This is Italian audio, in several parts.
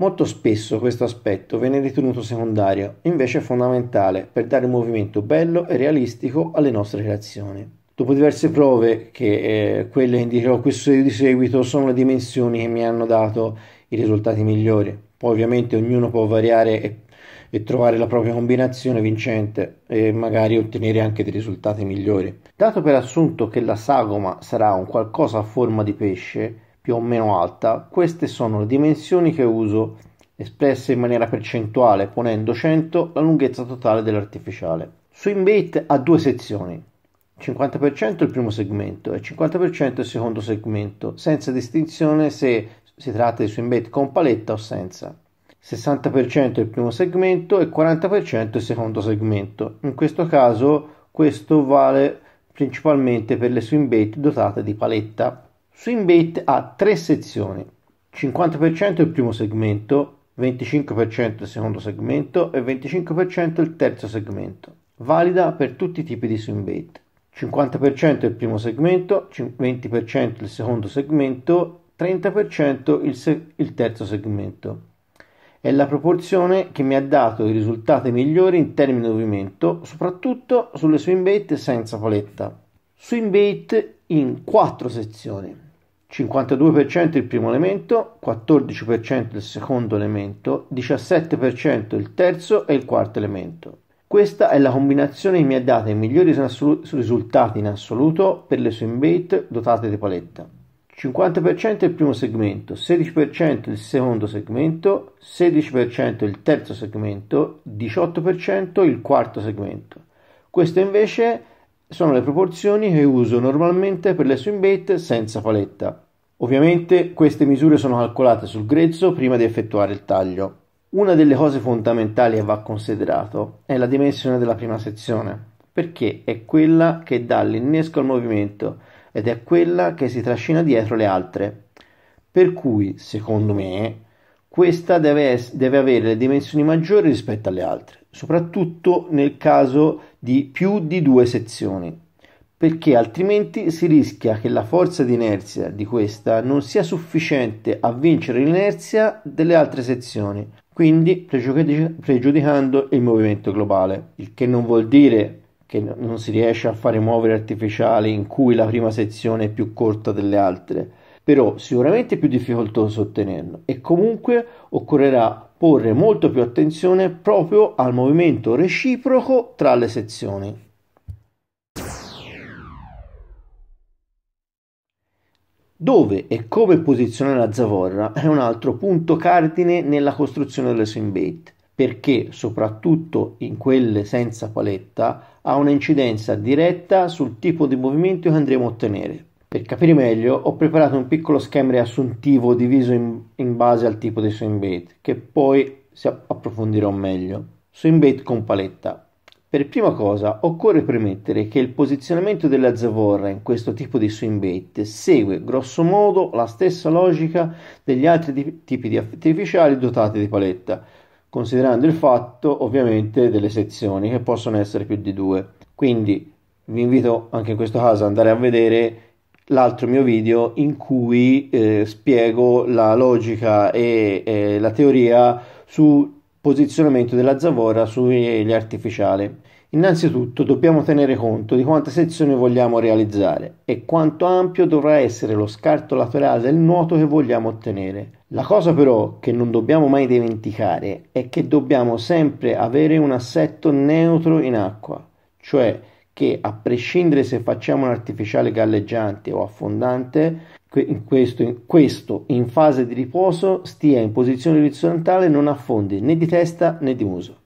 Molto spesso questo aspetto viene ritenuto secondario, invece è fondamentale per dare un movimento bello e realistico alle nostre creazioni. Dopo diverse prove, che eh, quelle che indicherò qui di seguito, sono le dimensioni che mi hanno dato i risultati migliori. Poi ovviamente ognuno può variare e, e trovare la propria combinazione vincente e magari ottenere anche dei risultati migliori. Dato per assunto che la sagoma sarà un qualcosa a forma di pesce, più o meno alta, queste sono le dimensioni che uso, espresse in maniera percentuale ponendo 100 la lunghezza totale dell'artificiale. Swim bait ha due sezioni, 50% il primo segmento e 50% il secondo segmento, senza distinzione se si tratta di swim bait con paletta o senza. 60% il primo segmento e 40% il secondo segmento. In questo caso questo vale principalmente per le swim bait dotate di paletta. Swimbait ha tre sezioni, 50% il primo segmento, 25% il secondo segmento e 25% il terzo segmento, valida per tutti i tipi di swimbait. 50% il primo segmento, 20% il secondo segmento, 30% il, se- il terzo segmento. È la proporzione che mi ha dato i risultati migliori in termini di movimento, soprattutto sulle swimbait senza paletta. Swimbait in quattro sezioni. 52% il primo elemento, 14% il secondo elemento, 17% il terzo e il quarto elemento. Questa è la combinazione che mi ha dato i migliori risultati in assoluto per le swim bait dotate di paletta. 50% il primo segmento, 16% il secondo segmento, 16% il terzo segmento, 18% il quarto segmento. Questo invece è sono le proporzioni che uso normalmente per le bait senza paletta. Ovviamente queste misure sono calcolate sul grezzo prima di effettuare il taglio. Una delle cose fondamentali che va considerato è la dimensione della prima sezione, perché è quella che dà l'innesco al movimento ed è quella che si trascina dietro le altre. Per cui, secondo me, questa deve, deve avere le dimensioni maggiori rispetto alle altre soprattutto nel caso di più di due sezioni, perché altrimenti si rischia che la forza di inerzia di questa non sia sufficiente a vincere l'inerzia delle altre sezioni, quindi pregiudicando il movimento globale, il che non vuol dire che non si riesce a fare muovere artificiali in cui la prima sezione è più corta delle altre, però sicuramente più difficoltoso ottenerlo e comunque occorrerà porre molto più attenzione proprio al movimento reciproco tra le sezioni. Dove e come posizionare la zavorra è un altro punto cardine nella costruzione delle swing bait, perché soprattutto in quelle senza paletta ha un'incidenza diretta sul tipo di movimento che andremo a ottenere. Per capire meglio ho preparato un piccolo schema riassuntivo diviso in, in base al tipo di Swimbait che poi si approfondirò meglio. Swimbait con paletta. Per prima cosa occorre premettere che il posizionamento della zavorra in questo tipo di swimbait segue grossomodo la stessa logica degli altri tipi di artificiali dotati di paletta, considerando il fatto ovviamente delle sezioni che possono essere più di due. Quindi vi invito anche in questo caso ad andare a vedere l'altro mio video in cui eh, spiego la logica e eh, la teoria sul posizionamento della zavorra sugli artificiali. Innanzitutto dobbiamo tenere conto di quante sezioni vogliamo realizzare e quanto ampio dovrà essere lo scarto laterale del nuoto che vogliamo ottenere. La cosa però che non dobbiamo mai dimenticare è che dobbiamo sempre avere un assetto neutro in acqua, cioè che a prescindere se facciamo un artificiale galleggiante o affondante, questo, in questo, in fase di riposo stia in posizione orizzontale non affondi né di testa né di muso.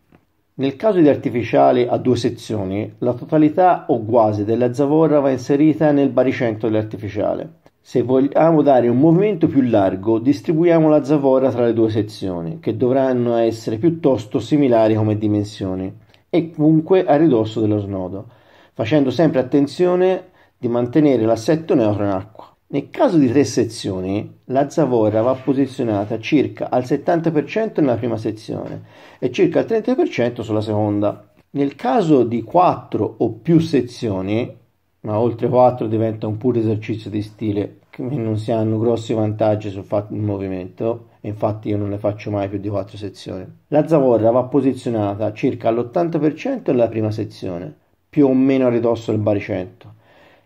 Nel caso di artificiale a due sezioni, la totalità o quasi della zavorra va inserita nel baricentro dell'artificiale. Se vogliamo dare un movimento più largo, distribuiamo la zavorra tra le due sezioni, che dovranno essere piuttosto similari come dimensioni, e comunque a ridosso dello snodo facendo sempre attenzione di mantenere l'assetto neutro in acqua. Nel caso di tre sezioni, la zavorra va posizionata circa al 70% nella prima sezione e circa al 30% sulla seconda. Nel caso di quattro o più sezioni, ma oltre quattro diventa un puro esercizio di stile, che non si hanno grossi vantaggi sul fatto del movimento, infatti io non ne faccio mai più di quattro sezioni. La zavorra va posizionata circa all'80% nella prima sezione più o meno a ridosso del baricentro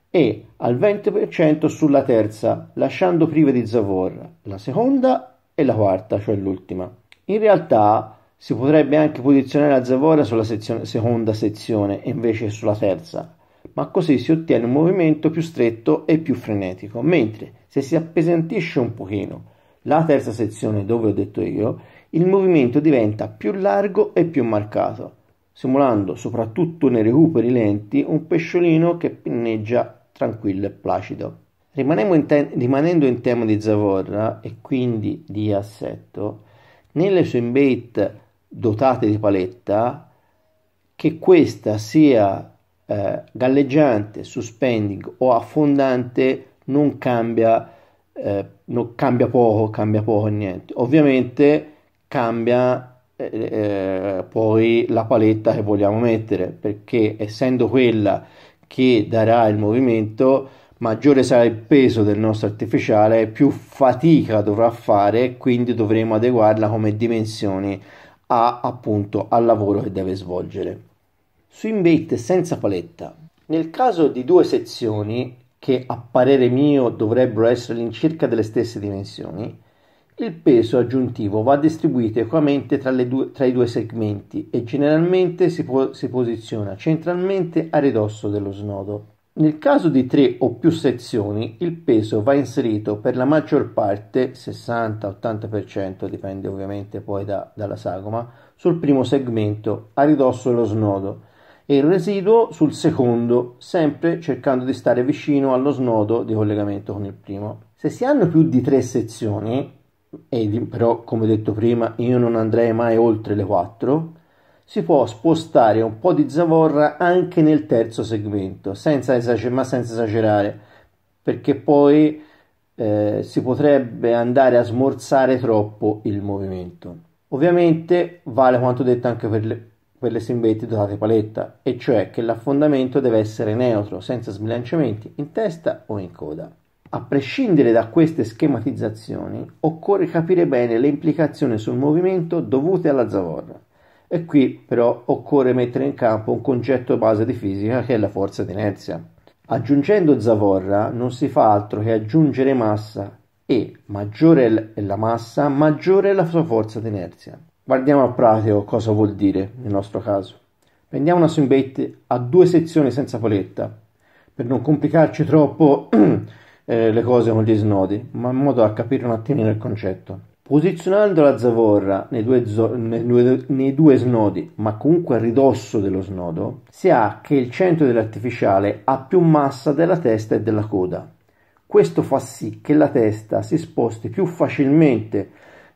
e al 20% sulla terza, lasciando prive di zavorra la seconda e la quarta, cioè l'ultima. In realtà si potrebbe anche posizionare la zavorra sulla sezione, seconda sezione invece sulla terza, ma così si ottiene un movimento più stretto e più frenetico, mentre se si appesantisce un pochino la terza sezione dove ho detto io, il movimento diventa più largo e più marcato simulando soprattutto nei recuperi lenti un pesciolino che pinneggia tranquillo e placido. In te- rimanendo in tema di zavorra e quindi di assetto, nelle swim bait dotate di paletta, che questa sia eh, galleggiante, suspending o affondante non cambia, eh, non cambia poco, cambia poco niente. Ovviamente cambia eh, eh, poi la paletta che vogliamo mettere perché essendo quella che darà il movimento maggiore sarà il peso del nostro artificiale più fatica dovrà fare quindi dovremo adeguarla come dimensioni a, appunto al lavoro che deve svolgere swim senza paletta nel caso di due sezioni che a parere mio dovrebbero essere all'incirca delle stesse dimensioni il peso aggiuntivo va distribuito equamente tra, due, tra i due segmenti e generalmente si, po- si posiziona centralmente a ridosso dello snodo. Nel caso di tre o più sezioni, il peso va inserito per la maggior parte, 60-80%, dipende ovviamente poi da, dalla sagoma, sul primo segmento a ridosso dello snodo e il residuo sul secondo, sempre cercando di stare vicino allo snodo di collegamento con il primo. Se si hanno più di tre sezioni, e però come detto prima io non andrei mai oltre le 4, si può spostare un po' di zavorra anche nel terzo segmento, senza esager- ma senza esagerare, perché poi eh, si potrebbe andare a smorzare troppo il movimento. Ovviamente vale quanto detto anche per le, per le simbette dotate paletta, e cioè che l'affondamento deve essere neutro, senza sbilanciamenti in testa o in coda. A prescindere da queste schematizzazioni, occorre capire bene le implicazioni sul movimento dovute alla zavorra. E qui però occorre mettere in campo un concetto base di fisica che è la forza di inerzia. Aggiungendo zavorra non si fa altro che aggiungere massa e maggiore è la massa, maggiore è la sua forza di inerzia. Guardiamo a pratico cosa vuol dire nel nostro caso. Prendiamo una simbette a due sezioni senza poletta. Per non complicarci troppo eh, le cose con gli snodi, ma in modo da capire un attimino il concetto. Posizionando la zavorra nei due, zo- nei, due, nei due, snodi, ma comunque a ridosso dello snodo, si ha che il centro dell'artificiale ha più massa della testa e della coda. Questo fa sì che la testa si sposti più facilmente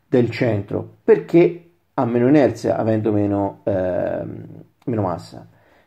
del centro perché ha meno inerzia, avendo meno, eh, meno massa.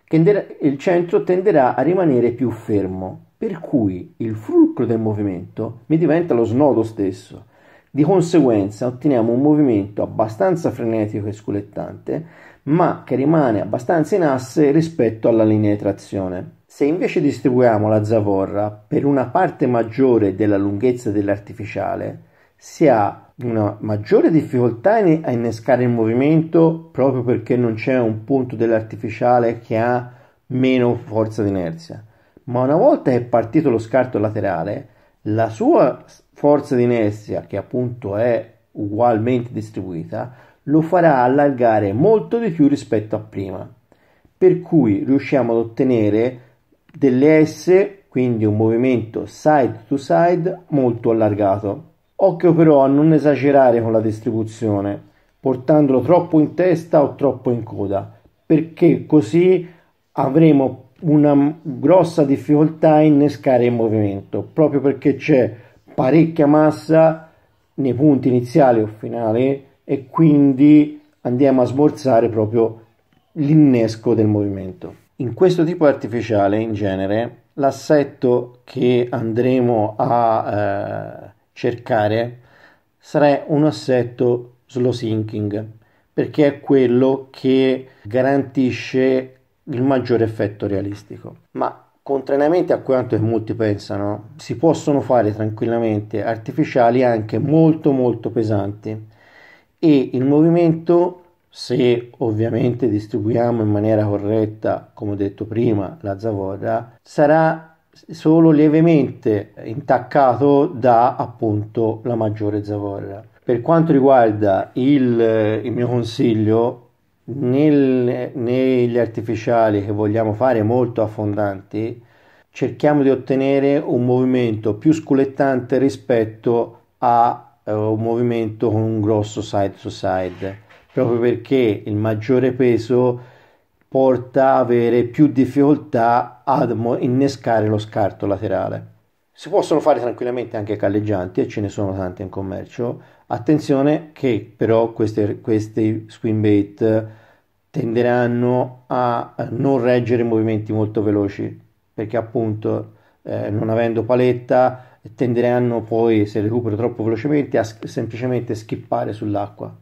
il centro tenderà a rimanere più fermo per cui il fulcro del movimento mi diventa lo snodo stesso. Di conseguenza otteniamo un movimento abbastanza frenetico e sculettante, ma che rimane abbastanza in asse rispetto alla linea di trazione. Se invece distribuiamo la zavorra per una parte maggiore della lunghezza dell'artificiale, si ha una maggiore difficoltà a innescare il movimento proprio perché non c'è un punto dell'artificiale che ha meno forza d'inerzia ma una volta è partito lo scarto laterale, la sua forza di inerzia, che appunto è ugualmente distribuita, lo farà allargare molto di più rispetto a prima. Per cui riusciamo ad ottenere delle S, quindi un movimento side to side molto allargato. Occhio però a non esagerare con la distribuzione, portandolo troppo in testa o troppo in coda, perché così avremo una grossa difficoltà a innescare il movimento, proprio perché c'è parecchia massa nei punti iniziali o finali e quindi andiamo a smorzare proprio l'innesco del movimento. In questo tipo artificiale, in genere, l'assetto che andremo a eh, cercare sarà un assetto slow sinking, perché è quello che garantisce il maggiore effetto realistico. Ma contrariamente a quanto molti pensano, si possono fare tranquillamente artificiali anche molto molto pesanti e il movimento se ovviamente distribuiamo in maniera corretta, come ho detto prima, la zavorra, sarà solo lievemente intaccato da appunto la maggiore zavorra. Per quanto riguarda il, il mio consiglio, nel, negli artificiali che vogliamo fare molto affondanti cerchiamo di ottenere un movimento più sculettante rispetto a eh, un movimento con un grosso side to side proprio perché il maggiore peso porta a avere più difficoltà ad innescare lo scarto laterale si possono fare tranquillamente anche galleggianti e ce ne sono tanti in commercio Attenzione che però queste, questi swim bait tenderanno a non reggere movimenti molto veloci perché appunto eh, non avendo paletta tenderanno poi se recupero troppo velocemente a semplicemente schippare sull'acqua